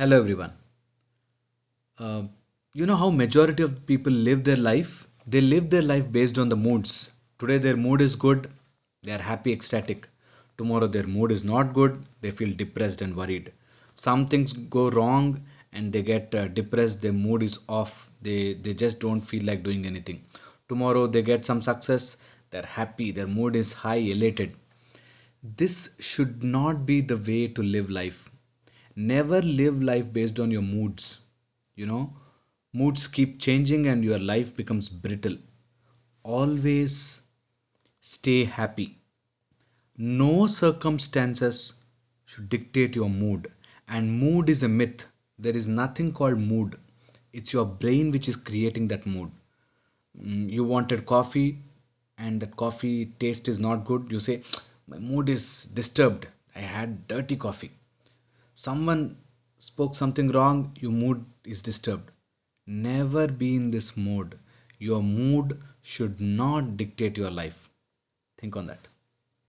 hello everyone uh, you know how majority of people live their life they live their life based on the moods today their mood is good they are happy ecstatic tomorrow their mood is not good they feel depressed and worried some things go wrong and they get uh, depressed their mood is off they they just don't feel like doing anything tomorrow they get some success they're happy their mood is high elated this should not be the way to live life never live life based on your moods you know moods keep changing and your life becomes brittle always stay happy no circumstances should dictate your mood and mood is a myth there is nothing called mood it's your brain which is creating that mood mm, you wanted coffee and that coffee taste is not good you say my mood is disturbed i had dirty coffee someone spoke something wrong, your mood is disturbed. Never be in this mode. Your mood should not dictate your life. Think on that.